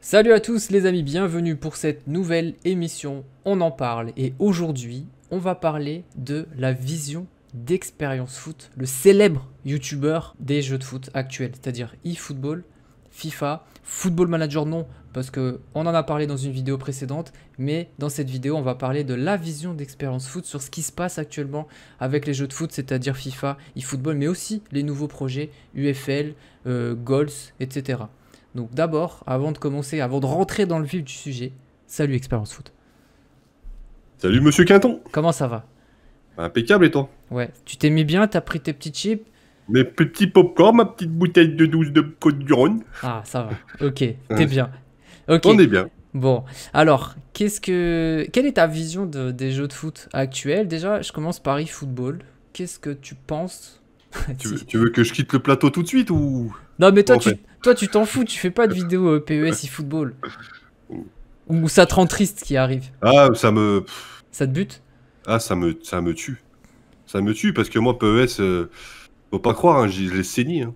Salut à tous les amis, bienvenue pour cette nouvelle émission On en parle et aujourd'hui on va parler de la vision d'Expérience Foot, le célèbre youtubeur des jeux de foot actuels, c'est-à-dire eFootball, FIFA Football Manager non, parce qu'on en a parlé dans une vidéo précédente, mais dans cette vidéo, on va parler de la vision d'Expérience Foot sur ce qui se passe actuellement avec les jeux de foot, c'est-à-dire FIFA, eFootball, mais aussi les nouveaux projets UFL, euh, Goals, etc. Donc d'abord, avant de commencer, avant de rentrer dans le vif du sujet, salut Expérience Foot. Salut Monsieur Quinton. Comment ça va Impeccable et toi Ouais, tu t'es mis bien, t'as pris tes petits chips, mes petits popcorn, ma petite bouteille de douce de Côte du Rhône. Ah, ça va. Ok, t'es bien. On est bien. Bon, alors, qu'est-ce que, quelle est ta vision des jeux de foot actuels Déjà, je commence par eFootball. Qu'est-ce que tu penses tu, veux, que je quitte le plateau tout de suite ou Non, mais toi, tu, tu t'en fous. Tu fais pas de vidéo PES euh, e eFootball. ou ça te rend triste qui arrive Ah, ça me. Ça te bute Ah, ça me, ça me tue. Ça me tue parce que moi, PES. Euh, faut pas croire, hein, je les saigné. Hein.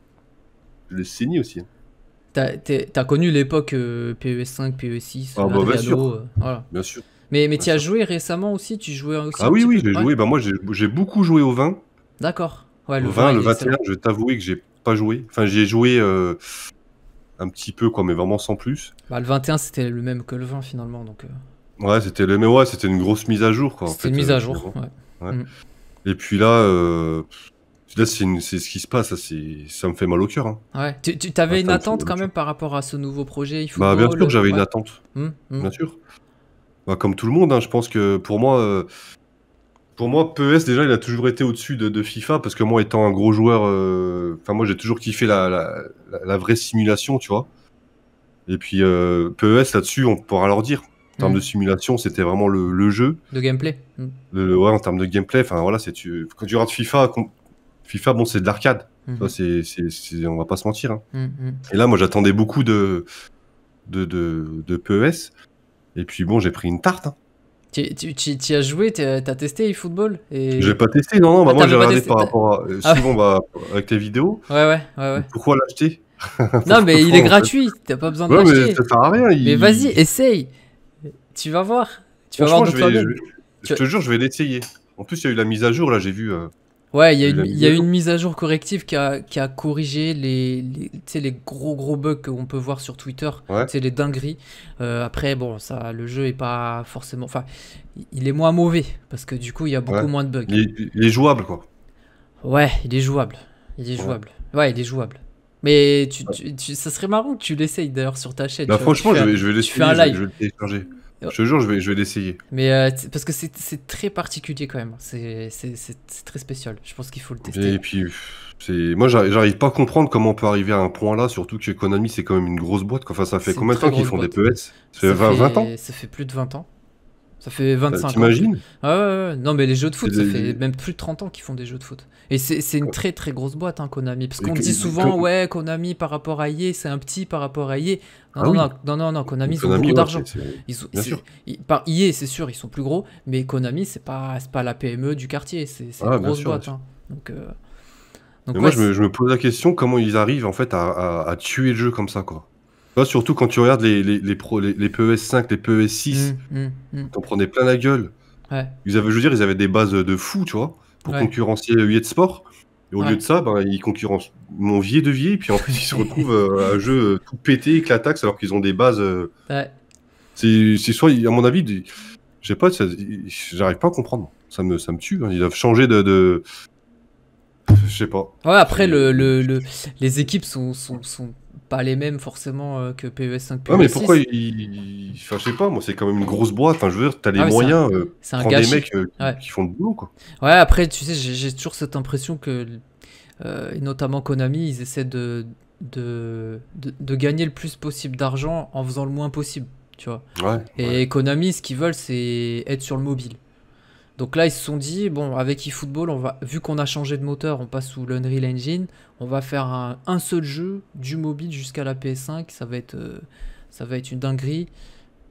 Je les saigné aussi. Hein. Tu T'as connu l'époque PES5, euh, PES6, e ah, bah, bien, sûr. Euh, voilà. bien sûr. Mais, mais tu as joué récemment aussi Tu jouais aussi Ah oui, oui, j'ai joué. Bah, moi, j'ai beaucoup joué au 20. D'accord. Ouais, le, 20, le 21, je vais t'avouer que j'ai pas joué. Enfin, j'ai joué euh, un petit peu, quoi, mais vraiment sans plus. Bah, le 21, c'était le même que le 20 finalement. donc. Ouais, c'était le... mais ouais, c'était une grosse mise à jour. C'était une mise à jour. Ouais. Mm. Et puis là, Là, c'est ce qui se passe, ça me fait mal au cœur. Hein. Ouais. Tu, avais une attente quand même par rapport à ce nouveau projet il faut bah, Bien sûr, que j'avais une attente. Hum, hum. Bien sûr. Bah, comme tout le monde, hein, je pense que pour moi, euh, pour moi, PES, déjà, il a toujours été au-dessus de, FIFA parce que moi, étant un gros joueur, euh, enfin, moi, j'ai toujours kiffé la, vraie simulation, tu vois. Et puis, euh, PES, là-dessus, on pourra leur dire. En termes de hum. simulation, c'était vraiment le, jeu. De gameplay. ouais, en termes de gameplay, enfin voilà, c'est tu... quand tu regardes FIFA, FIFA, bon, c'est de l'arcade. Mhm. On c'est, on va pas se mentir. Hein. Mhm. Et là, moi, j'attendais beaucoup de, de, de, de, PES. Et puis, bon, j'ai pris une tarte. Hein. Tu, tu, tu, as joué, tu as testé eFootball et... Je n'ai pas testé, non, non, bah, ah, moi j'ai regardé par rapport à. Euh, ah. souvent, bah, avec tes vidéos. Ouais, ouais, ouais. Pourquoi l'acheter Non, mais il est gratuit, Tu t'as pas besoin de ouais, mais ça sert à rien. Mais vas-y, essaye. Tu vas voir. Tu vas voir je, je, te jure, je vais l'essayer. En plus, il y a eu la mise à jour, là, j'ai vu. Euh, Ouais, il y a, euh, une, une, mise à jour corrective qui a, corrigé les, les, gros gros bugs qu'on peut voir sur Twitter. les dingueries. Euh, après, bon, ça, le jeu est pas forcément. Enfin, il est moins mauvais parce que du coup, il y a beaucoup moins de bugs. Il, est jouable, quoi. Ouais, il est jouable. Il est jouable. Ouais, il est jouable. Mais tu, ça serait marrant que tu l'essayes d'ailleurs sur ta chaîne. Bah, franchement, je vais, je vais l'essayer. Je vais le télécharger. Je te jure, je vais, je vais l'essayer. Mais euh, parce que c'est très particulier quand même. C'est très spécial. Je pense qu'il faut le tester. Et puis, moi, j'arrive pas à comprendre comment on peut arriver à un point là, surtout que Konami, c'est quand même une grosse boîte. Enfin, ça fait combien de temps qu'ils font des PES e Ça, fait 20 ans Ça fait plus de 20 ans. Ça fait 25 bah, ans. T'imagines ouais, ouais, Non, mais les jeux de foot, ça fait même plus de 30 ans qu'ils font des jeux de foot. Et c'est une très très grosse boîte, hein, Konami. Parce qu'on dit souvent, ouais, Konami par rapport à EA, c'est un petit par rapport à EA. Non, ah non, non, non, non, Konami, ils ont beaucoup d'argent. Par c'est sûr, ils sont plus gros. Mais Konami, c'est pas, pas la PME du quartier. C'est ah, une grosse boîte. Hein. Donc. Euh, moi, je me, pose la question comment ils arrivent en fait à, à tuer le jeu comme ça, quoi surtout quand tu regardes les, pro, les, PES 5, les PES 6, ils t'en prenais plein la gueule. Ils avaient, je veux dire, ils avaient des bases de fou, tu vois, pour concurrencer concurrencier sport. Et au lieu de ça, ben, ils concurrencent mon vieil de vieil, puis en plus, ils se retrouvent euh, à un jeu euh, tout pété, éclataxe, alors qu'ils ont des bases. Euh, c'est soit, à mon avis, j'ai pas, j'arrive pas à comprendre. Ça me, ça me tue. Hein. Ils doivent changer de, Je sais pas. Ouais, après, les équipes sont, sont pas les mêmes forcément euh, que PES 5, mais e pourquoi il Enfin, je sais pas, moi, c'est quand même une grosse boîte. Enfin, je veux dire, t'as les ah moyens. Euh, c'est un, des mecs euh, qui font le boulot, quoi. Ouais, après, tu sais, j'ai toujours cette impression que, notamment Konami, ils essaient de, de, gagner le plus possible d'argent en faisant le moins possible. Tu vois. Ouais, et Konami, ce qu'ils veulent, c'est être sur le mobile. Donc là, ils se sont dit, bon, avec eFootball, on va, vu qu'on a changé de moteur, on passe sous l'Unreal Engine, on va faire un, seul jeu du mobile jusqu'à la PS5. Ça va être, euh, ça va être une dinguerie.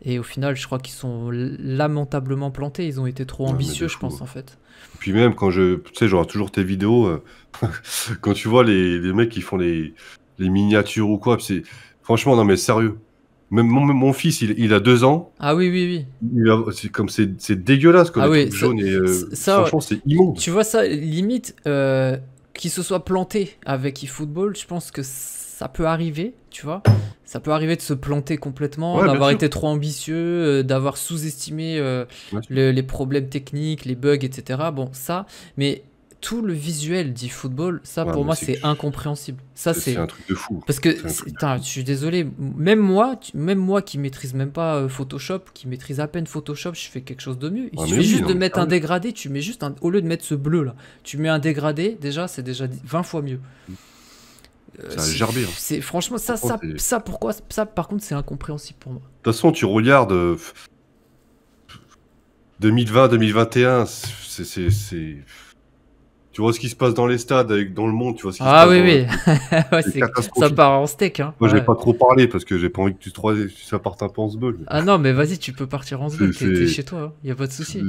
Et au final, je crois qu'ils sont lamentablement plantés. Ils ont été trop ambitieux, je pense, en fait. puis même, quand je. Tu sais, j'aurai toujours tes vidéos. Euh, quand tu vois les, mecs qui font les, les miniatures ou quoi, c'est. Franchement, non, mais sérieux. Même mon, fils, il, a deux ans. Ah oui, oui, oui. C'est comme c'est dégueulasse Ah oui, jaune et, euh, franchement, c'est immonde. Tu vois ça, limite, euh, qu'il se soit planté avec eFootball, je pense que ça peut arriver, tu vois. Ça peut arriver de se planter complètement, d'avoir été trop ambitieux, euh, d'avoir sous-estimé euh, les problèmes techniques, les bugs, etc. Bon, ça, mais tout le visuel dit football ça pour moi c'est incompréhensible. Ça c'est un truc de fou. Parce que je suis désolé, même moi, même moi qui maîtrise même pas euh, Photoshop, qui maîtrise à peine Photoshop, je fais quelque chose de mieux. Il suffit juste de mettre un dégradé, tu mets juste au lieu de mettre ce bleu là, tu mets un dégradé, déjà c'est déjà 20 fois mieux. Mm. Euh, c'est un hein. C'est franchement ça ça, ça pourquoi ça par contre c'est incompréhensible pour moi. De toute façon, tu regardes 2020 euh, 2021, c'est tu vois ce qui se passe dans les stades, avec, dans le monde, tu vois ce qui ah, se oui, passe. Ah oui, oui, ça part en steak. Hein. Moi, je j'ai pas trop parlé parce que j'ai pas envie que tu, te... ça parte un peu en zbeul. Ah non, mais vas-y, tu peux partir en tu es chez toi, il hein. n'y y a pas de souci.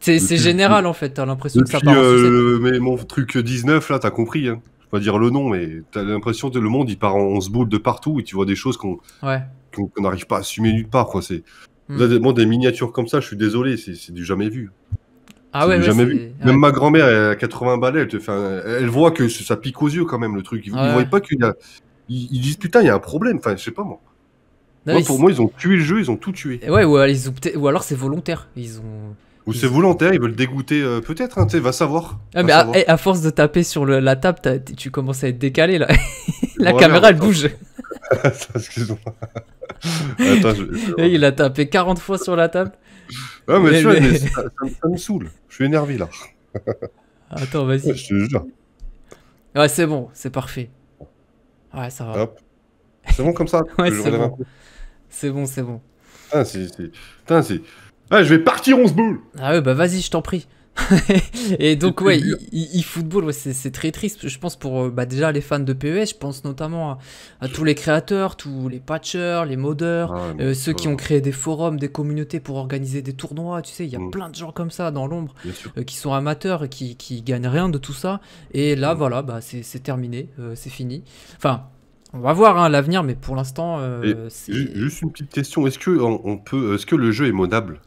C'est général en fait, as l'impression que ça part en euh, mais mon truc 19, là, as compris. Hein. Je vais pas dire le nom, mais tu as l'impression que le monde, il part en zbeul de partout et tu vois des choses qu'on ouais. n'arrive pas à assumer nulle part. Quoi. c'est hmm. des miniatures comme ça, je suis désolé, c'est du jamais vu. Ah ouais, Même ma grand-mère, elle a 80 balais, elle, te fait elle voit que ça pique aux yeux quand même le truc. Ils, voient pas qu'il y a. Ils, disent putain, il y a un problème. Enfin, je sais pas moi. pour moi, ils ont tué le jeu, ils ont tout tué. Ouais, ou, alors, ou alors c'est volontaire. Ils ont. Ou c'est volontaire, ils veulent dégoûter euh, peut-être, hein, tu sais, va savoir. Ah, mais eh, À, force de taper sur la table, tu commences à être décalé là. la caméra elle bouge. Excuse-moi. Il a tapé 40 fois sur la table. Ah, mais, ça, me saoule. Je suis énervé là. Ah, attends, vas-y. Ouais, c'est bon, c'est parfait. Ouais, ça va. C'est bon comme ça Ouais, c'est bon. C'est bon, c'est bon. c'est. c'est. Ah, je vais partir, on se boule Ah, ouais, bah vas-y, je t'en prie. et donc ouais, e-football, c'est très triste. Je pense pour euh, bah, déjà les fans de PES, je pense notamment à, tous les créateurs, tous les patchers, les modeurs, ah euh, ceux qui ont créé des forums, des communautés pour organiser des tournois. Tu sais, il y a mm. plein de gens comme ça dans l'ombre euh, qui sont amateurs et qui, gagnent rien de tout ça. Et là, mm. voilà, bah, c'est terminé, c'est fini. Enfin, on va voir hein, l'avenir, mais pour l'instant, juste une petite question. Est-ce que peut, est-ce que le jeu est modable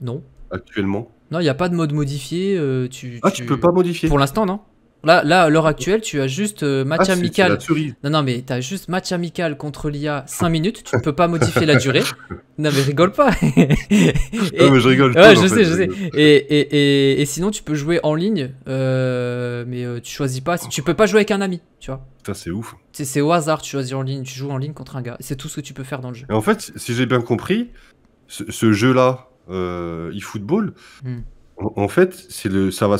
Non. Actuellement. Non, il n'y a pas de mode modifié. Euh, tu, ah, tu... peux pas modifier. Pour l'instant, non Là, là, à l'heure actuelle, tu as juste euh, match ah, amical. Non, non, mais tu as juste match amical contre l'IA 5 minutes. Tu ne peux pas modifier la durée. Non, mais rigole pas. Ah, mais je rigole. Ouais, je sais, je sais. Et, et, et, sinon, tu peux jouer en ligne, euh, mais tu choisis pas. Tu peux pas jouer avec un ami, tu vois. c'est ouf. C'est au hasard, tu choisis en ligne, tu joues en ligne contre un gars. C'est tout ce que tu peux faire dans le jeu. Et en fait, si j'ai bien compris, ce, ce jeu-là, euh, e-football. Hmm. En fait, c'est le, ça va,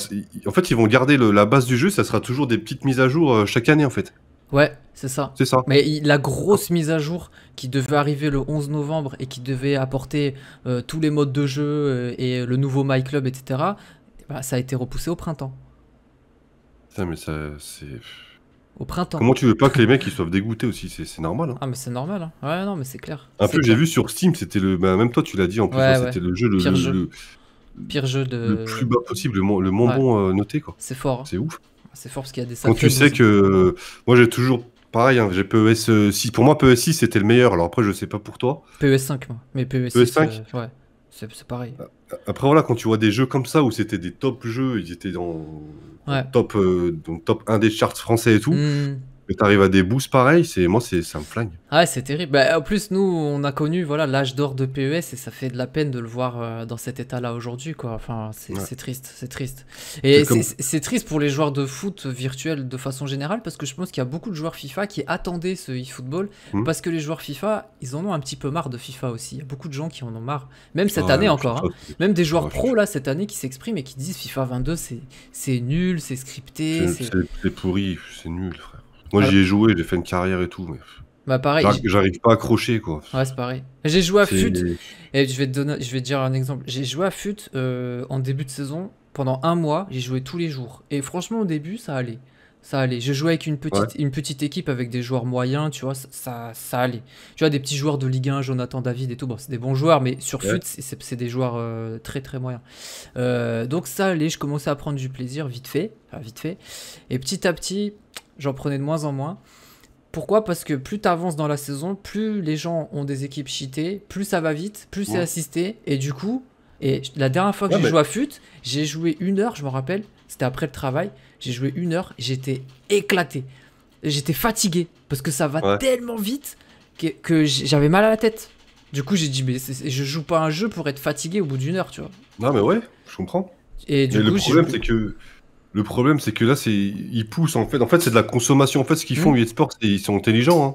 en fait, ils vont garder la base du jeu, ça sera toujours des petites mises à jour euh, chaque année, en fait. Ouais, c'est ça. C'est ça. Mais la grosse mise à jour qui devait arriver le 11 novembre et qui devait apporter euh, tous les modes de jeu et le nouveau My Club, etc., bah, ça a été repoussé au printemps. Putain, mais ça, c'est. Au printemps. Comment tu veux pas que les mecs ils soient dégoûtés aussi C'est normal. Hein. Ah, mais c'est normal. Hein. Ouais, non, mais c'est clair. Un peu, j'ai vu sur Steam, c'était le. Bah, même toi, tu l'as dit en plus, hein, c'était le jeu le, Pire jeu. de. Le plus bas possible, le, moins bon euh, noté, quoi. C'est fort. Hein. C'est ouf. C'est fort parce qu'il y a des Quand tu sais que. Euh, moi, j'ai toujours. Pareil, j'ai PES 6. Euh, pour moi, PES 6, c'était le meilleur. Alors après, je sais pas pour toi. PES 5, moi. Mais PES, 5 e Ouais. C'est pareil. Après, voilà, quand tu vois des jeux comme ça où c'était des top jeux, ils étaient dans, top, euh, top 1 des charts français et tout. Hmm. Mais t'arrives à des boosts pareils, c'est moi c'est ça me flingue. Ah ouais, c'est terrible. Bah, en plus nous on a connu voilà l'âge d'or de PES et ça fait de la peine de le voir euh, dans cet état-là aujourd'hui quoi. Enfin c'est triste, c'est triste. Et c'est triste pour les joueurs de foot virtuel de façon générale parce que je pense qu'il y a beaucoup de joueurs FIFA qui attendaient ce eFootball, football mmh. parce que les joueurs FIFA ils en ont un petit peu marre de FIFA aussi. Il y a beaucoup de gens qui en ont marre. Même cette année encore. Hein. Même des joueurs pro là cette année qui s'expriment et qui disent FIFA 22 c'est nul, c'est scripté. C'est pourri, c'est nul frère. Moi, j'y ai joué, j'ai fait une carrière et tout, mais. Bah pareil. J'arrive pas à accrocher quoi. Ouais, c'est pareil. J'ai joué à FUT. Et je vais, te je vais dire un exemple. J'ai joué à FUT euh, en début de saison. Pendant un mois, j'ai joué tous les jours. Et franchement, au début, ça allait. Ça allait. Je jouais avec une petite, une petite équipe avec des joueurs moyens, tu vois, ça, ça, allait. Tu vois, des petits joueurs de Ligue 1, Jonathan David et tout. Bon, c'est des bons joueurs, mais sur FUT, c'est des joueurs euh, très très moyens. Euh, donc ça allait. Je commençais à prendre du plaisir vite fait. vite fait. Et petit à petit, J'en prenais de moins en moins. Pourquoi Parce que plus tu avances dans la saison, plus les gens ont des équipes cheatées, plus ça va vite, plus c'est assisté. Et du coup, et la dernière fois que je j'ai joué à FUT, j'ai joué une heure, je me rappelle, c'était après le travail, j'ai joué une heure, j'étais éclaté. J'étais fatigué parce que ça va tellement vite que, j'avais mal à la tête. Du coup, j'ai dit, mais je joue pas un jeu pour être fatigué au bout d'une heure, tu vois. Non, mais ouais, je comprends. Et le problème, c'est que le problème, c'est que là, c'est ils poussent en fait. En fait, c'est de la consommation. En fait, ce qu'ils font, mmh. Sports, ils sont intelligents. Hein.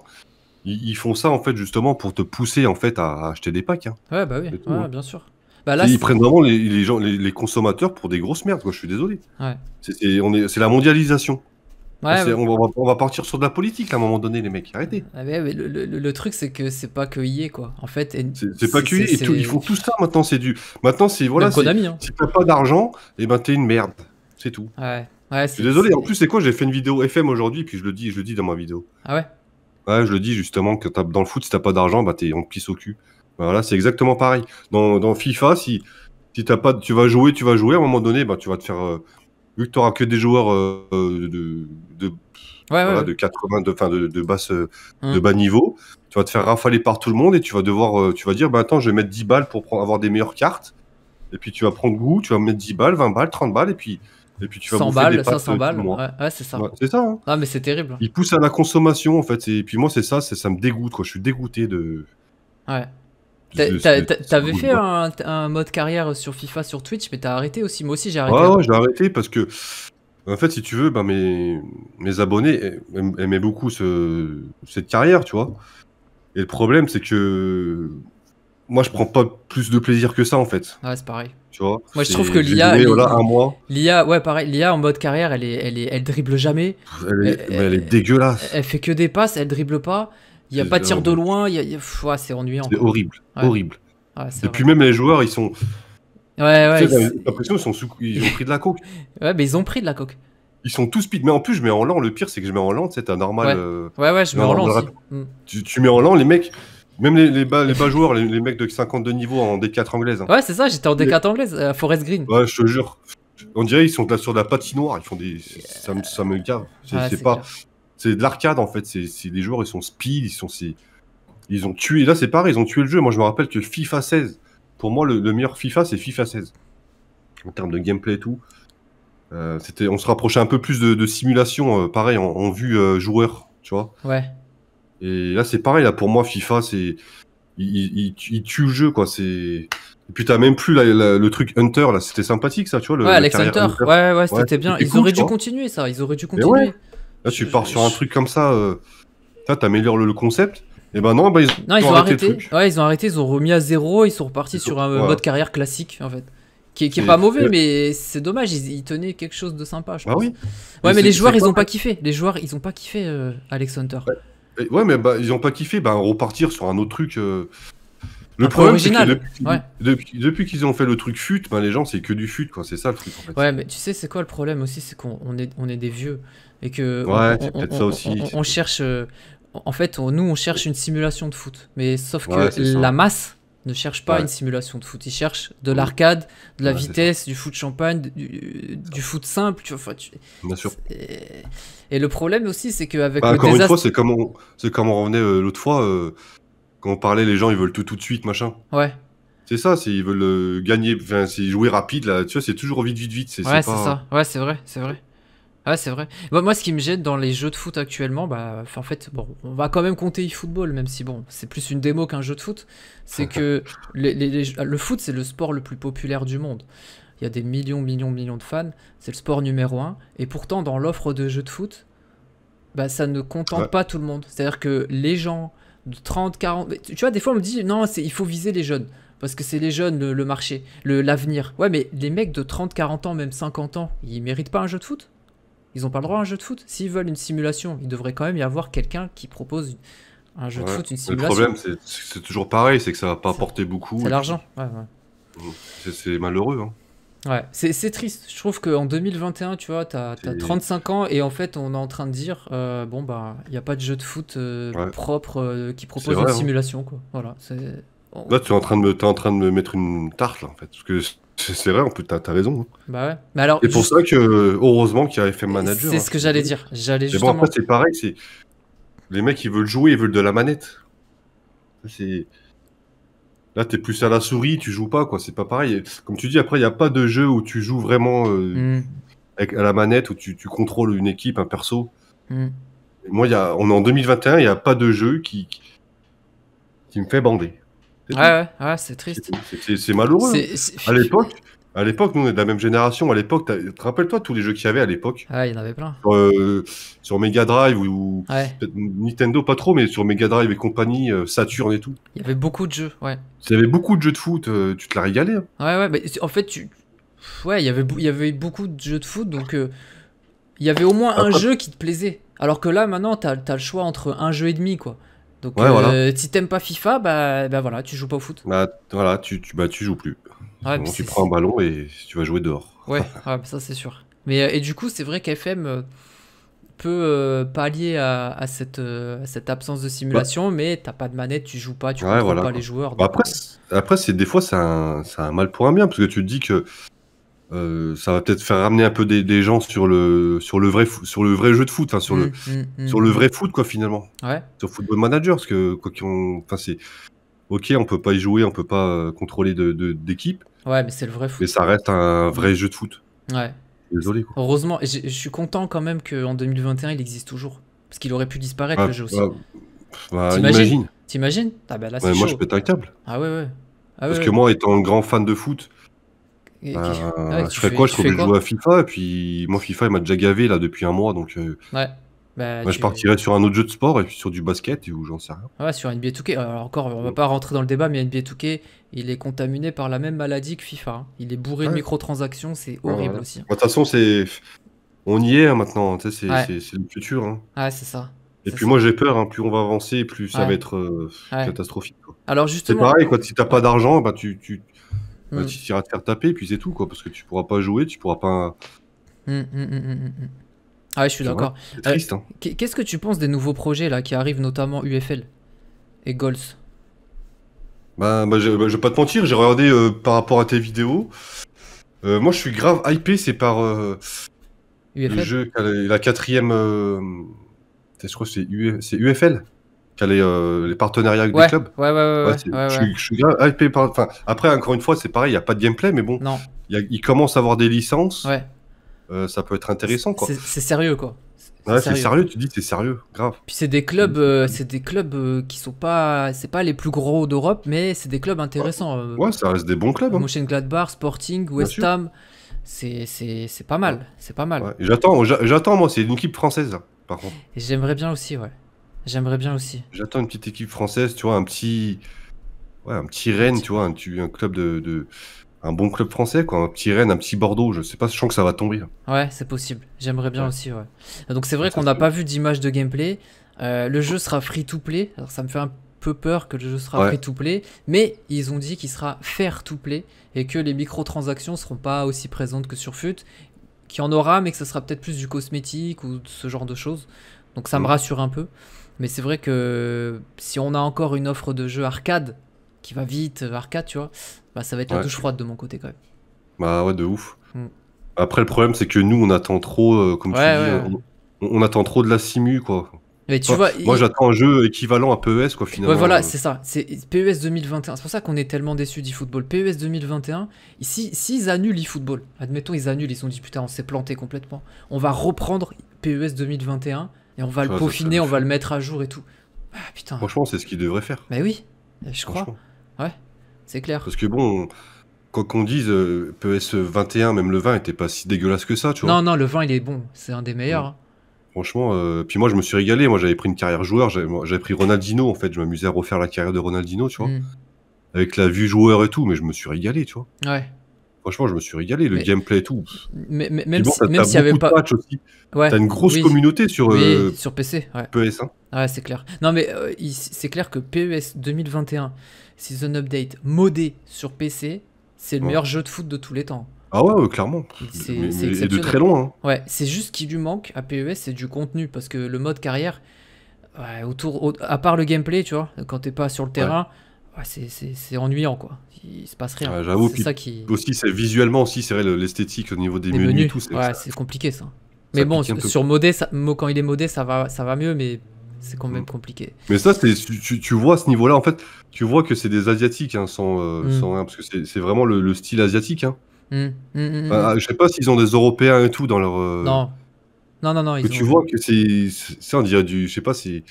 Ils, font ça en fait justement pour te pousser en fait à, acheter des packs. Hein. Ouais, bah oui, hein. bien sûr. Bah ils prennent vraiment les, les, consommateurs pour des grosses merdes. Quoi. Je suis désolé. Ouais. C'est est, la mondialisation. On, va, partir sur de la politique à un moment donné, les mecs. Arrêtez. Ah, le, truc, c'est que c'est pas que y quoi. En fait, c'est pas que tout, Ils font tout ça maintenant. C'est du. Maintenant, c'est voilà. Si tu t'as pas d'argent, et eh ben t'es une merde. C'est tout. Ouais. ouais désolé. En plus, c'est quoi J'ai fait une vidéo FM aujourd'hui, puis je le dis, je le dis dans ma vidéo. Ah ouais. Ouais, je le dis justement que as, dans le foot, si t'as pas d'argent, bah t'es on pisse au cul. Bah, voilà, c'est exactement pareil. Dans, dans FIFA, si si t'as pas, tu vas jouer, tu vas jouer. À un moment donné, bah tu vas te faire. Euh, vu que t'auras que des joueurs euh, euh, de, de de 80, de, fin de, de, basse, hum. de bas niveau. Tu vas te faire rafaler par tout le monde et tu vas devoir, tu vas dire, bah attends, je vais mettre 10 balles pour avoir des meilleures cartes. Et puis tu vas prendre goût, tu vas mettre 10 balles, 20 balles, 30 balles, et puis et 100 balles, 500 euh, balles. Ouais, c'est ça. c'est ça. Ah, mais c'est terrible. Il pousse à la consommation, en fait. Et puis moi, c'est ça, ça me dégoûte, Je suis dégoûté de. Ouais. T'avais fait un, mode carrière sur FIFA sur Twitch, mais t'as arrêté aussi. Moi aussi, j'ai arrêté. Ouais, ouais j'ai arrêté parce que, en fait, si tu veux, bah, mes, mes abonnés aimaient beaucoup ce, cette carrière, tu vois. Et le problème, c'est que moi, je prends pas plus de plaisir que ça en fait. Ouais, c'est pareil. Tu vois Moi, je trouve que l'IA. mois. L'IA, ouais, pareil. L'IA en mode carrière, elle, est, elle, est, dribble jamais. Elle est, elle, est dégueulasse. Elle, fait que des passes, elle dribble pas. Il n'y a pas de tir de loin. Il c'est ennuyant. C'est horrible. Horrible. Et puis, même les joueurs, ils sont. Ouais, ouais. J'ai l'impression qu'ils ils ont pris de la coke. ouais, mais ils ont pris de la coke. Ils sont tous speed, mais en plus je mets en lent. Le pire, c'est que je mets en lent, c'est un normal. Euh, ouais, ouais, je mets en lent. Mm. Tu, tu mets en lent, les mecs, même les, les, bas, joueurs, les, mecs de 52 niveaux en D4 anglaise. Hein. Ouais, c'est ça, j'étais en D4 anglaise, euh, Forest Green. Ouais, je te jure. On dirait ils sont sur de la patinoire, ils font des. Ça, me, ça me gave. C'est pas. C'est de l'arcade en fait. C'est des joueurs, ils sont speed, ils sont. Ils ont tué. Là, c'est pareil, ils ont tué le jeu. Moi, je me rappelle que FIFA 16. Pour moi, le, meilleur FIFA, c'est FIFA 16. En termes de gameplay et tout. Euh, c'était, on se rapprochait un peu plus de, simulation, euh, pareil, en, vue joueur, tu vois. Ouais. Et là, c'est pareil. Là, pour moi, FIFA, c'est il, tue le jeu, quoi. C'est puis t'as même plus le truc Hunter là, c'était sympathique ça, tu vois. ouais, Alex Hunter. ouais, ouais, c'était bien. Ils auraient dû continuer ça, ils auraient dû continuer. Là, tu pars sur un truc comme ça, euh, t'améliores le, concept. Et ben non, bah, ils, ont, arrêté. Ouais, ils ont arrêté, ils ont remis à zéro, ils sont repartis sur un mode carrière classique en fait. Qui, qui est, pas mauvais, mais c'est dommage, ils, tenaient quelque chose de sympa, je bah pense. Ouais, mais, les joueurs, ils ont pas kiffé. Les joueurs, ils ont pas kiffé euh, Alex Hunter ouais, mais bah, ils ont pas kiffé, bah, repartir sur un autre truc. Euh. Le problème, c'est que depuis, qu'ils ont fait le truc fut, bah, les gens, c'est que du fut, quoi. C'est ça le truc, en fait. Ouais, mais tu sais, c'est quoi le problème aussi C'est qu'on est, des vieux. Et que. Ouais, c'est peut-être ça aussi, on- cherche. Euh, en fait, nous, on cherche une simulation de foot. Mais sauf que la masse, ne cherche pas une simulation de foot, il cherche de l'arcade, de la vitesse, du foot champagne, du, foot simple. Tu vois, Bien sûr. Et le problème aussi, c'est qu'avec bah, Encore une fois, c'est comme on, c'est revenait euh, l'autre fois, euh, quand on parlait, les gens, ils veulent tout tout de suite, machin. Ouais. C'est ça, c'est, ils veulent euh, gagner, enfin, c'est jouer rapide, là, tu vois, c'est toujours vite, vite, vite. C'est, ouais, c'est, ça, ouais, c'est vrai, c'est vrai. Ouais, ah, c'est vrai. moi, ce qui me gêne dans les jeux de foot actuellement, bah, en fait, bon, on va quand même compter e-football, même si bon, c'est plus une démo qu'un jeu de foot. C'est que le foot, c'est le sport le plus populaire du monde. Il y a des millions, millions, millions de fans. C'est le sport numéro un. Et pourtant, dans l'offre de jeux de foot, bah, ça ne contente pas tout le monde. C'est-à-dire que les gens de 30, 40. Tu vois, des fois, on me dit, non, il faut viser les jeunes. Parce que c'est les jeunes, le, marché, l'avenir. ouais, mais les mecs de 30, 40 ans, même 50 ans, ils méritent pas un jeu de foot ils n'ont pas le droit à un jeu de foot. S'ils veulent une simulation, il devrait quand même y avoir quelqu'un qui propose un jeu de foot, une simulation. Le problème, c'est toujours pareil, c'est que ça va pas apporter beaucoup. C'est l'argent. Mmh. C'est malheureux. Hein. Ouais, c'est triste. Je trouve qu'en 2021, tu vois, tu as 35 ans et en fait, on est en train de dire euh, bon, bah, il n'y a pas de jeu de foot euh, propre euh, qui propose une hein. simulation, quoi. Voilà, c'est. Là, tu es en train de me, es en train de me mettre une tarte, là, en fait. Parce que c'est vrai, t'as as raison. C'est hein. Bah ouais. Mais alors, pour ça que, heureusement qu'il y a FM Manager. C'est hein. ce que j'allais dire. J'allais c'est pareil. c'est Les mecs, ils veulent jouer, ils veulent de la manette. C'est. Là, t'es plus à la souris, tu joues pas, quoi. C'est pas pareil. Comme tu dis, après, il n'y a pas de jeu où tu joues vraiment euh, mm. à la manette, où tu, tu, contrôles une équipe, un perso. Mm. Moi, y a, on est en 2021, il n'y a pas de jeu qui, qui me fait bander. Ouais, ouais, c'est triste. C'est malheureux. À l'époque, à l'époque, nous on est de la même génération. À l'époque, rappelle-toi tous les jeux qu'il y avait à l'époque. il y en avait plein. sur euh, Mega Drive ou, Nintendo, pas trop, mais sur Mega Drive et compagnie, euh, Saturn et tout. Il y avait beaucoup de jeux, ouais. Il y avait beaucoup de jeux de foot, euh, tu te la régalais. Hein. Ouais, ouais, en fait, tu... ouais, il y avait, il y avait beaucoup de jeux de foot, donc il y avait au moins un jeu qui te plaisait. Alors que là, maintenant, t'as as le choix entre un jeu et demi, quoi. Donc euh, si t'aimes pas FIFA, bah, bah, voilà, tu joues pas au foot. Bah voilà, tu, tu, bah, tu joues plus. tu prends un ballon et tu vas jouer dehors. Ouais, ah, ça c'est sûr. Mais euh, et du coup, c'est vrai qu'FM euh, peut pallier à, cette, cette, absence de simulation, bah. mais t'as pas de manette, tu joues pas, tu ne contrôles pas les joueurs. Bah, après, c'est des fois c'est un, mal pour un bien parce que tu te dis que euh, ça va peut-être faire ramener un peu des, gens sur le sur le vrai sur le vrai jeu de foot, hein, sur le mm, mm, mm. sur le vrai foot quoi finalement. Ouais. Sur Football Manager, parce que quoi qu'on, enfin c'est ok, on peut pas y jouer, on peut pas euh, contrôler d'équipe. De, ouais, mais c'est le vrai foot. Mais ça reste un vrai jeu de foot. Ouais. Désolé. Quoi. Heureusement, je suis content quand même qu'en 2021 il existe toujours, parce qu'il aurait pu disparaître ah, le jeu aussi. Bah, bah, T'imagines T'imagines ah, bah là, Moi je pète un câble. Ah ouais ouais. Ah parce que moi étant un grand fan de foot euh, ah je fais, quoi Je serais obligé de jouer à FIFA, et puis moi, FIFA, il m'a déjà gavé là depuis un mois, donc. Euh, ouais. Bah, je partirais sur un autre jeu de sport et puis sur du basket ou j'en sais rien. Ouais, sur NBA 2K. Alors encore, on va pas rentrer dans le débat, mais NBA 2K, il est contaminé par la même maladie que FIFA. Hein. Il est bourré de microtransactions, c'est horrible aussi. Hein. Bah, de toute façon, c'est on y est hein, maintenant. c'est le futur. c'est ça. Et puis moi j'ai peur, plus on va avancer, plus ça va être euh, catastrophique. Alors justement, c'est pareil, quoi, si t'as pas d'argent, bah, tu, tu, bah, hmm. tu iras te faire taper, et puis c'est tout, quoi, parce que tu pourras pas jouer, tu pourras pas. Hmm, hmm, ah ouais, je suis d'accord. Triste. Euh, hein. Qu'est-ce que tu penses des nouveaux projets là qui arrivent, notamment UFL et Goals bah, bah, bah, je, vais pas te mentir, j'ai regardé euh, par rapport à tes vidéos. Euh, moi, je suis grave hypé, c'est par UFL le jeu, la, la quatrième. je crois que c'est UFL. Euh, les, partenariats avec des clubs. Ouais, ouais, ouais. je, suis après, encore une fois, c'est pareil, il n'y a pas de gameplay, mais bon, non. il commence à avoir des licences. Ouais. Euh, ça peut être intéressant, quoi. C'est sérieux, quoi. Ouais, c'est sérieux. tu dis c'est sérieux, grave. Puis c'est des clubs, qui euh, c'est des clubs qui sont pas, c'est pas les plus gros d'Europe, mais c'est des clubs intéressants. ouais, ça reste des bons clubs. Hein. Gladbar, Sporting, West Ham, c'est pas mal, c'est pas mal. J'attends, j'attends moi, c'est une équipe française, par contre. J'aimerais bien aussi, ouais. J'aimerais bien aussi. J'attends une petite équipe française, tu vois, un petit. Ouais, un petit Rennes, tu vois, un, un club de, Un bon club français, quoi. Un petit Rennes, un petit Bordeaux, je sais pas, je sens que ça va tomber. Ouais, c'est possible. J'aimerais bien aussi, ouais. Donc c'est vrai qu'on n'a pas vu d'image de gameplay. Euh, le jeu sera free to play. Alors ça me fait un peu peur que le jeu sera free to play, mais ils ont dit qu'il sera fair to play et que les microtransactions seront pas aussi présentes que sur FUT, qu'il y en aura, mais que ce sera peut-être plus du cosmétique ou ce genre de choses. Donc ça me mm. rassure un peu. Mais c'est vrai que si on a encore une offre de jeu arcade qui va vite, euh, arcade, tu vois, bah ça va être la douche froide de mon côté quand même. Bah ouais, de ouf. Mm. Après, le problème, c'est que nous, on attend trop, euh, comme tu dis, on, attend trop de la simu, quoi. Mais tu vois, moi, j'attends un jeu équivalent à PES, quoi, finalement. Ouais, voilà, c'est ça. C'est PES 2021. C'est pour ça qu'on est tellement déçus d'eFootball. PES 2021, s'ils si, annulent eFootball, admettons, ils annulent, ils sont dit, putain, on s'est planté complètement. On va reprendre PES 2021 on va le ah, peaufiner, on va le mettre à jour et tout. Ah, Franchement, c'est ce qu'il devrait faire. Mais bah oui, je crois. Ouais, c'est clair. Parce que bon, quoi qu'on dise, euh, ps 21, même le vin était pas si dégueulasse que ça, tu vois. Non, non, le vin il est bon. C'est un des meilleurs. Hein. Franchement, euh, puis moi, je me suis régalé. Moi, j'avais pris une carrière joueur. J'avais pris Ronaldinho, en fait. Je m'amusais à refaire la carrière de Ronaldinho, tu vois. Hmm. Avec la vue joueur et tout, mais je me suis régalé, tu vois. Ouais. Franchement, je me suis régalé. Le gameplay et tout. même s'il avait pas. Ouais, T'as une grosse communauté sur, oui, euh, sur PC. Ouais. 1 hein. Ouais, c'est clair. Non, mais euh, c'est clair que PES 2021, Season Update modé sur PC, c'est le meilleur jeu de foot de tous les temps. Ah ouais, clairement. C'est de très loin. Hein. Ouais, c'est juste qu'il lui manque à PES, c'est du contenu. Parce que le mode carrière, autour, à part le gameplay, tu vois, quand t'es pas sur le terrain c'est ennuyant quoi. Il se passe rien. Ça qui aussi c'est visuellement aussi c'est vrai l'esthétique au niveau des menus, et tout. Ouais, c'est compliqué ça. Mais bon, sur modé, quand il est modé, ça va, ça va mieux, mais c'est quand même mm. compliqué. Mais ça, c'est tu, vois à ce niveau-là, en fait, tu vois que c'est des asiatiques, hein, euh, mm. parce que c'est vraiment le, style asiatique. Hein. Mm, ah, je sais pas s'ils ont des Européens et tout dans leur. Euh, non. Non, non, non. ils tu vois que c'est, on dirait du, je sais pas, c'est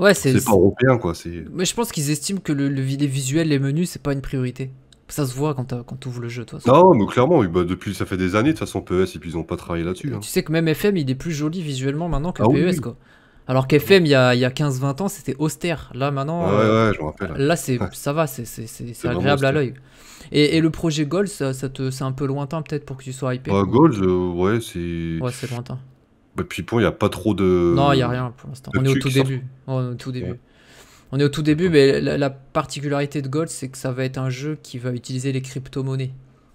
Ouais, c'est pas européen quoi. Mais je pense qu'ils estiment que le, le, les visuels, les menus, c'est pas une priorité. Ça se voit quand, quand ouvres le jeu, toi. Non, mais clairement, bah, depuis ça fait des années de toute façon PES et puis ils ont pas travaillé là-dessus. Hein. Tu sais que même FM, il est plus joli visuellement maintenant que ah PES quoi. Alors qu'FM, il y a, a 15-20 ans, c'était austère. Là, maintenant. Ouais, euh, ouais, je Là, c'est, ça va, c'est, agréable à l'œil. Et, et, le projet Gold, ça, c'est un peu lointain peut-être pour que tu sois hyper Bah, Gold, euh, ouais, c'est. Ouais, c'est lointain. Et bah, puis pour, il n'y a pas trop de. Non, il n'y a rien pour l'instant. Oh, on, est au tout début. On est au tout début. On est au tout début, mais la, particularité de Gold, c'est que ça va être un jeu qui va utiliser les crypto-monnaies.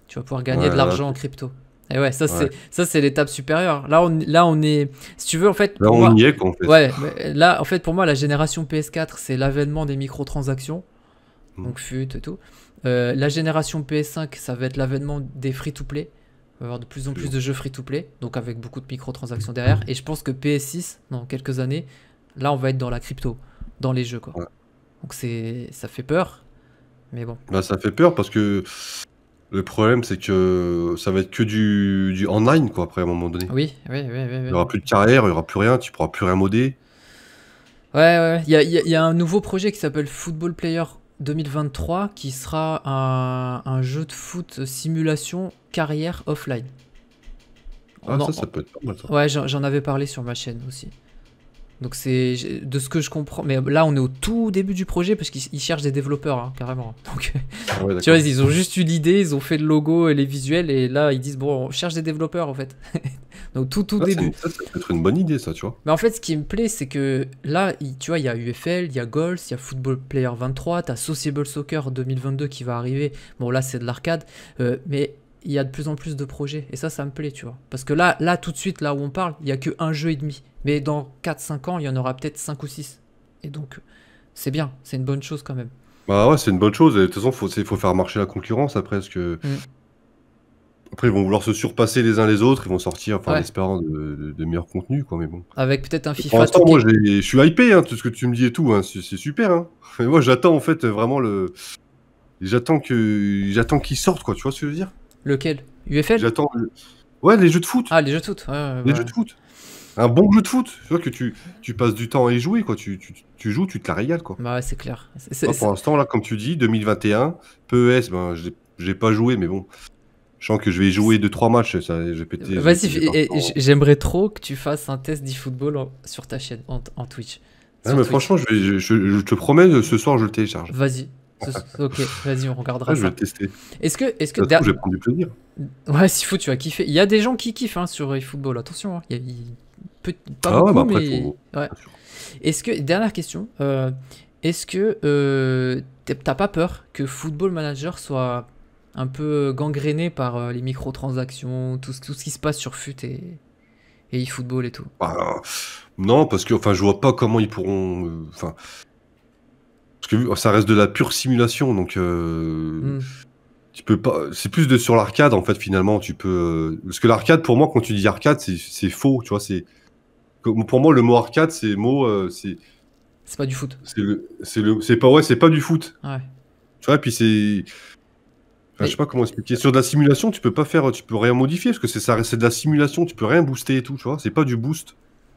Tu vas pouvoir gagner de l'argent en crypto. Et ouais, ça c'est ça c'est l'étape supérieure. Là on là on est si tu veux en fait là on y est Ouais, là en fait pour moi la génération PS4 c'est l'avènement des microtransactions. Mm. Donc fut et tout. Euh, la génération PS5 ça va être l'avènement des free to play va avoir de plus en plus de jeux free-to-play, donc avec beaucoup de microtransactions derrière. Et je pense que PS6, dans quelques années, là, on va être dans la crypto, dans les jeux, quoi. Donc c'est, ça fait peur, mais bon. Bah, ça fait peur parce que le problème, c'est que ça va être que du, online, quoi, après, à un moment donné. Oui, oui, oui. oui, Il n'y aura plus de carrière, il n'y aura plus rien, tu pourras plus rien modder. Ouais, ouais, il y a, y a, un nouveau projet qui s'appelle Football Player 2023 qui sera un, jeu de foot simulation carrière offline. Ah, ça, ça peut être pas Ouais, j'en avais parlé sur ma chaîne aussi. Donc c'est de ce que je comprends, mais là on est au tout début du projet parce qu'ils cherchent des développeurs hein, carrément. Donc ah tu vois, ils ont juste eu l'idée, ils ont fait le logo et les visuels et là ils disent bon on cherche des développeurs en fait. Donc tout tout début. ça, peut être une bonne idée ça, tu vois. Mais en fait ce qui me plaît c'est que là tu vois il y a UFL, il y a Goals, il y a Football Player 23, t'as Sociable Soccer 2022 qui va arriver. Bon là c'est de l'arcade, euh, mais il y a de plus en plus de projets. Et ça, ça me plaît, tu vois. Parce que là, là tout de suite, là où on parle, il n'y a que jeu et demi. Mais dans 4-5 ans, il y en aura peut-être 5 ou 6. Et donc, c'est bien, c'est une bonne chose quand même. Bah ouais, c'est une bonne chose. Et de toute façon, il faut, faut, faire marcher la concurrence après. Parce que... Mm. Après, ils vont vouloir se surpasser les uns les autres. Ils vont sortir, enfin, en espérant de, meilleurs contenus, quoi. Mais bon. Avec peut-être un FIFA. Pour moi, je suis hypé, hein, tout ce que tu me dis et tout. Hein, c'est super. Hein. Mais moi, j'attends en fait vraiment le. J'attends que j'attends qu'ils sortent, quoi. Tu vois ce que je veux dire Lequel UFL J'attends. Ouais, les jeux de foot. Ah, les jeux de foot. Ouais, les jeux de foot. Un bon jeu de foot. Tu vois que tu, tu passes du temps à y jouer, quoi. Tu, tu, tu joues, tu te la régales, quoi. Bah c'est clair. pour l'instant, là, comme tu dis, 2021, PES, ben, j'ai pas joué, mais bon. Je sens que je vais jouer 2-3 matchs. J'ai pété. Vas-y, hein. j'aimerais trop que tu fasses un test d'e-football sur ta chaîne, en, Twitch. Non, mais franchement, je, te promets, ce soir, je le télécharge. Vas-y, ok, vas-y, on regardera ça. Je vais tester. Est-ce que, est-ce que, je vais prendre du plaisir. Ouais, si faut, tu vas kiffer. Il y a des gens qui kiffent hein, sur eFootball. Attention, hein. il y a... il... Peut... pas ah, beaucoup, bah mais. Ouais. Est-ce que dernière question, euh, est-ce que euh, t'as pas peur que Football Manager soit un peu gangréné par euh, les microtransactions, tout ce, tout ce qui se passe sur FUT et, et eFootball et tout. Bah, non, parce que enfin, je vois pas comment ils pourront. Enfin, ça reste de la pure simulation, donc euh, hmm. tu peux pas. C'est plus de sur l'arcade en fait finalement. Tu peux euh, parce que l'arcade pour moi quand tu dis arcade c'est faux, tu vois. C'est pour moi le mot arcade c'est mot euh, c'est. C'est pas du foot. C'est le c'est pas ouais c'est pas du foot. Ouais. Tu vois puis c'est. je sais pas comment expliquer. Sur de la simulation, tu peux pas faire, tu peux rien modifier parce que c'est ça, c'est de la simulation, tu peux rien booster et tout, tu vois. C'est pas du boost.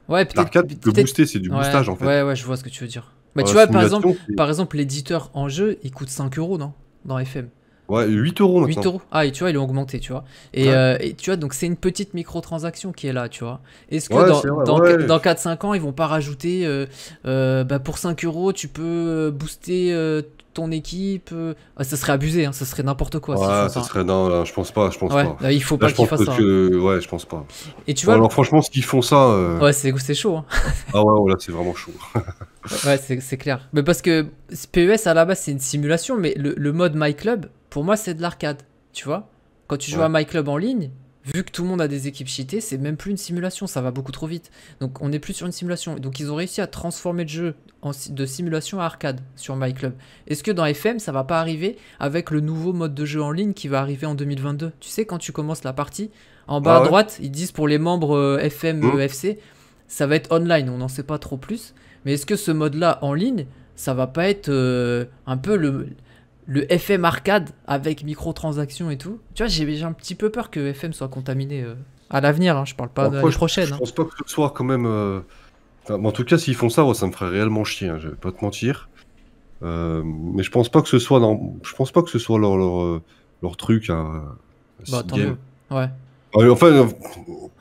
Ouais, peut-être. L'arcade, le booster, c'est du boostage en fait. Ouais, ouais, je vois ce que tu veux dire. Mais bah, tu vois, par exemple, par exemple, l'éditeur en jeu, il coûte 5 euros, non Dans FM. Ouais, 8 euros maintenant. 8 euros. Ah, et tu vois, ils l'ont augmenté, tu vois. Euh, et, tu vois, donc c'est une petite microtransaction qui est là, tu vois. Est-ce que dans, dans, 4-5 ans, ils vont pas rajouter euh, euh, bah, pour 5 euros, tu peux booster ton équipe ah, Ça serait abusé, hein, ça serait n'importe quoi. Ouais, ça serait. Non, je pense pas, je pense pas. Ouais, bah, il faut pas qu'ils fassent ça. Hein. Ouais, je pense pas. Et tu vois. Alors, franchement, ce qu'ils font ça. Ouais, c'est chaud. Hein. ah ouais, oh là, c'est vraiment chaud. Ouais, c'est clair. Mais parce que PES, à la base, c'est une simulation, mais le, mode My Club, pour moi, c'est de l'arcade. Tu vois Quand tu joues à My Club en ligne, vu que tout le monde a des équipes cheatées, c'est même plus une simulation, ça va beaucoup trop vite. Donc on est plus sur une simulation. Donc ils ont réussi à transformer le jeu en, de simulation à arcade sur My Club. Est-ce que dans FM, ça va pas arriver avec le nouveau mode de jeu en ligne qui va arriver en 2022 Tu sais, quand tu commences la partie, en bas ah à droite, ils disent pour les membres euh, FM, mmh. EFC, ça va être online, on n'en sait pas trop plus. Mais est-ce que ce mode-là en ligne, ça va pas être euh, un peu le, le FM arcade avec microtransactions et tout Tu vois, j'ai un petit peu peur que FM soit contaminé euh, à l'avenir. Je hein, je parle pas de l'année prochaine. Je, hein. pense pas que ce soit quand même. Euh, en tout cas, s'ils font ça, ça me ferait réellement chier. Hein, je vais pas te mentir. mais je pense pas que ce soit dans... je pense pas que ce soit leur leur, truc. Bah, tant Ouais. Euh, enfin,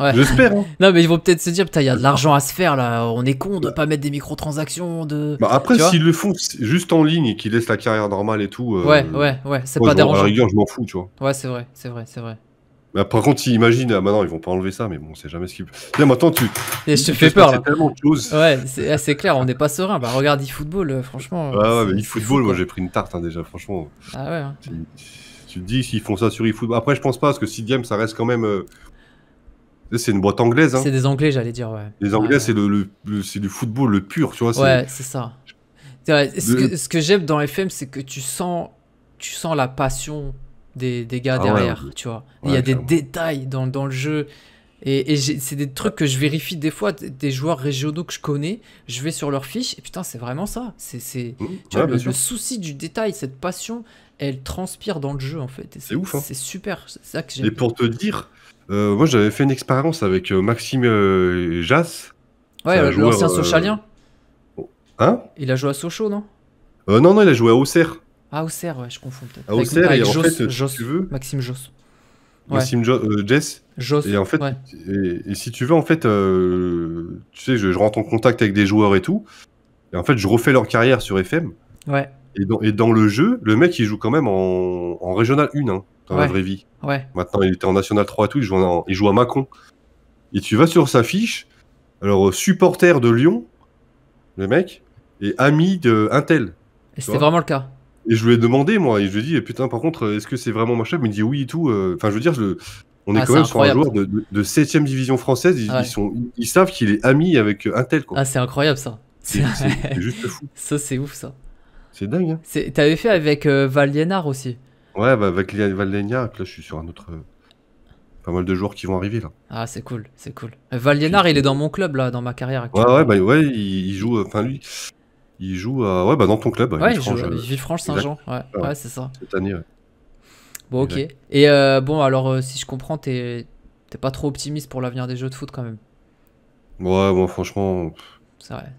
euh, j'espère. Hein. non, mais ils vont peut-être se dire, putain, il y a de l'argent à se faire là, on est con de pas mettre des microtransactions. De... Bah après, s'ils le font juste en ligne et qu'ils laissent la carrière normale et tout. Euh, ouais, ouais, ouais, c'est pas dérangeant. À rigueur, je m'en fous, tu vois. Ouais, c'est vrai, c'est vrai, c'est vrai. Bah, par contre, ils imaginent, ah, maintenant ils vont pas enlever ça, mais bon, c'est jamais ce qu'ils. Mais attends, tu. Et je te fais peur. Là. Tellement de choses. Ouais, c'est assez ah, clair, on n'est pas serein. Bah, regarde eFootball, franchement. Ah ouais, mais eFootball, moi j'ai pris une tarte hein, déjà, franchement. Ah ouais. Hein tu dis s'ils font ça sur eFootball. Après, je pense pas, parce que Sidiam, ça reste quand même. Euh, c'est une boîte anglaise. Hein. C'est des Anglais, j'allais dire, ouais. Les Anglais, c'est le, du football le pur, tu vois. Ouais, c'est ça. ce, que, j'aime dans FM, c'est que tu sens, tu sens la passion des, des gars ah derrière, tu vois. Il y a des détails dans, dans, le jeu. Et, c'est des trucs que je vérifie des fois, des joueurs régionaux que je connais, je vais sur leur fiche, et putain, c'est vraiment ça. C'est mmh. le souci du détail, cette passion, elle transpire dans le jeu en fait. C'est ouf. Hein. C'est super. C'est ça que j'aime. Et pour te dire, euh, moi j'avais fait une expérience avec euh, Maxime euh, Jass. Ouais, l'ancien Sochalien. Oh, hein Il a joué à Sochaux, non Non, non, il a joué à Auxerre. Ah, Auxerre, ouais, je confonds peut-être. À Auxerre, avec, et Joss, fait, Joss, Maxime Joss. Maxime Jess. Joss, et en fait, et, si tu veux, en fait, tu sais, je, je, rentre en contact avec des joueurs et tout. Et en fait, je refais leur carrière sur FM. Ouais. Et dans, le jeu, le mec, il joue quand même en, régional 1, hein, dans la vraie vie. Ouais. Maintenant, il était en national 3 et tout, il joue, il joue à Mâcon. Et tu vas sur sa fiche, alors euh, supporter de Lyon, le mec, et ami de Et c'était vraiment le cas. Et je lui ai demandé, moi, et je lui ai dit, eh, putain, par contre, est-ce que c'est vraiment machin? Il me dit oui et tout. Euh, enfin, je veux dire, on est ah, quand même sur un joueur de, de, 7ème division française. Ils, sont, ils savent qu'il est ami avec euh, Intel. Quoi. Ah, c'est incroyable ça. C'est juste fou. Ça, c'est ouf ça. C'est dingue. Hein. T'avais fait avec euh, aussi. Ouais, bah, avec Valienard, là je suis sur un autre. Euh, pas mal de joueurs qui vont arriver là. Ah, c'est cool, c'est cool. Euh, Valienard, il est dans mon club là, dans ma carrière Ouais, ouais, bah, ouais il, joue. Euh, enfin, lui, il joue ouais, bah, dans ton club. Ouais, il joue Villefranche-Saint-Jean. Ouais, c'est ça. Cette année, ouais. Bon, ok. Et bon, alors, si je comprends, t'es pas trop optimiste pour l'avenir des jeux de foot quand même. Ouais, bon, franchement.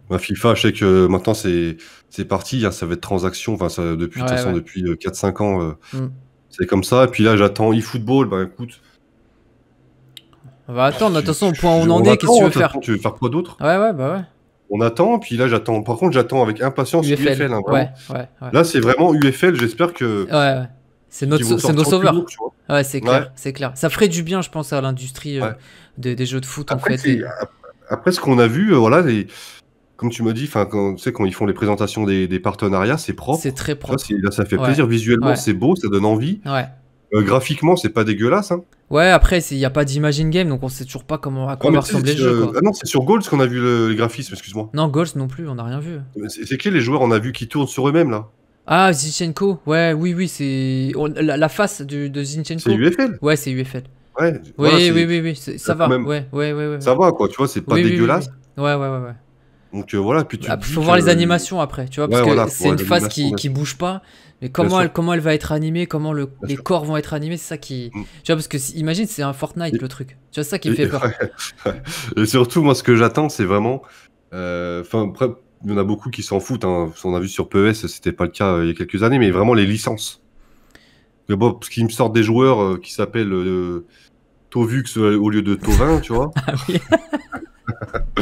Bah, FIFA, je sais que maintenant c'est parti, hein, ça va être transaction, depuis, depuis 4-5 euh, ans, euh, mm. c'est comme ça. Et puis là, j'attends eFootball, bah écoute. On va attendre, attention, au point où on en est, qu'est-ce que tu veux hein, faire Tu veux faire quoi d'autre Ouais, ouais, bah ouais. On attend, puis là, j'attends. Par contre, j'attends avec impatience UFL. Hein, là, c'est vraiment UFL, j'espère que. Ouais, ouais. C'est nos sauveurs. ouais, c'est clair, c'est clair. Ça ferait du bien, je pense, à l'industrie euh, des, jeux de foot, en fait après ce qu'on a vu, euh, voilà, comme tu me dis, enfin, quand, quand ils font les présentations des, partenariats, c'est propre. C'est très propre. Ça, fait plaisir. Visuellement, c'est beau, ça donne envie. Euh, graphiquement, c'est pas dégueulasse. Hein. Ouais, après, il n'y a pas d'imagine game, donc on sait toujours pas comment, à quoi ressemblent les jeux. non, c'est sur Golds qu'on a vu le, graphisme. graphismes, excuse-moi. Non, Golds non plus, on n'a rien vu. C'est qui les joueurs On a vu qui tournent sur eux-mêmes, là Ah, Zinchenko, ouais, oui, oui, c'est. La, face de Zinchenko. C'est UFL Ouais, c'est UFL. Ouais, oui, oui, oui, oui, ça va. oui, Ouais, ouais, ouais, Ça va, quoi, tu vois, c'est pas dégueulasse. ouais, ouais, ouais. ouais. Donc euh, voilà, puis tu. Bah, faut voir les animations après, tu vois, parce que c'est une phase qui, bouge pas. Mais comment elle, comment elle va être animée, comment les corps vont être animés, c'est ça qui. Mm. Tu vois, parce que imagine, c'est un Fortnite le truc. Tu vois, ça qui fait peur. et surtout, moi, ce que j'attends, c'est vraiment. Euh, enfin, après, il y en a beaucoup qui s'en foutent. On a vu sur PES, c'était pas le cas euh, il y a quelques années, mais vraiment les licences. Mais bon, parce qu'ils me sortent des joueurs euh, qui s'appellent euh, Tovux euh, au lieu de Tovin, tu vois. Ah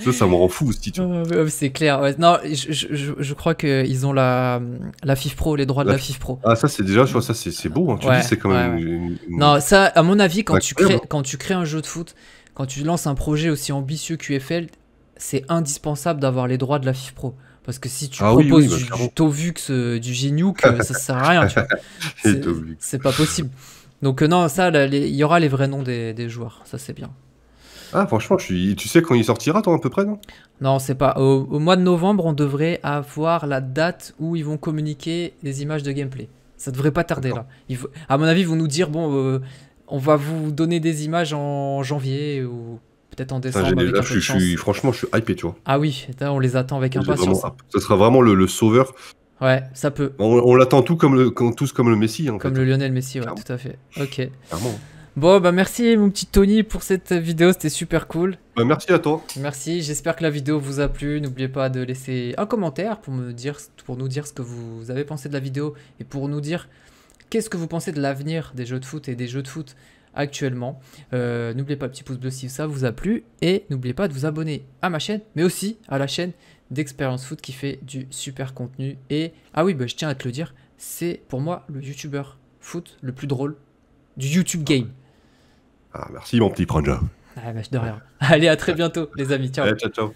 ça, ça me rend fou, ce titre. c'est clair. Non, je, je, je crois qu'ils ont la, la FIF Pro, les droits de la, FIFPro. FIF Pro. Ah, ça, c'est déjà, je vois, ça, c'est beau. Hein. Tu dis, c'est quand même. Non, ça, à mon avis, quand tu, crées, quand tu crées un jeu de foot, quand tu lances un projet aussi ambitieux qu'UFL, c'est indispensable d'avoir les droits de la FIF Pro. Parce que si tu ah proposes bah, du, Tovux, du Geniuk, euh, euh, ça sert à rien. C'est pas possible. Donc euh, non, ça, il y aura les vrais noms des, joueurs. Ça, c'est bien. Ah, franchement, tu sais quand il sortira, toi, à peu près, non Non, c'est pas. Au, mois de novembre, on devrait avoir la date où ils vont communiquer les images de gameplay. Ça devrait pas tarder, là. À mon avis, ils vont nous dire, bon, on va vous donner des images en janvier ou en décembre. avec franchement, je suis hypé, tu vois. Ah oui, on les attend avec impatience. Ce sera vraiment le, sauveur. Ouais, ça peut. On, l'attend tout comme le, tous comme le Messi. comme le Lionel Messi, ouais, tout à fait. Ok. Bon, bah merci mon petit Tony pour cette vidéo, c'était super cool. Bah, merci à toi. Merci, j'espère que la vidéo vous a plu. N'oubliez pas de laisser un commentaire pour, me dire, pour nous dire ce que vous avez pensé de la vidéo et pour nous dire qu'est-ce que vous pensez de l'avenir des jeux de foot et des jeux de foot actuellement. Euh, n'oubliez pas le petit pouce bleu si ça vous a plu et n'oubliez pas de vous abonner à ma chaîne, mais aussi à la chaîne d'Expérience Foot qui fait du super contenu. Et ah oui, bah, je tiens à te le dire, c'est pour moi le youtubeur foot le plus drôle du YouTube ah game. Ah, merci mon petit Pranja. Ah, bah, Allez, à très bientôt les amis. ciao, ciao.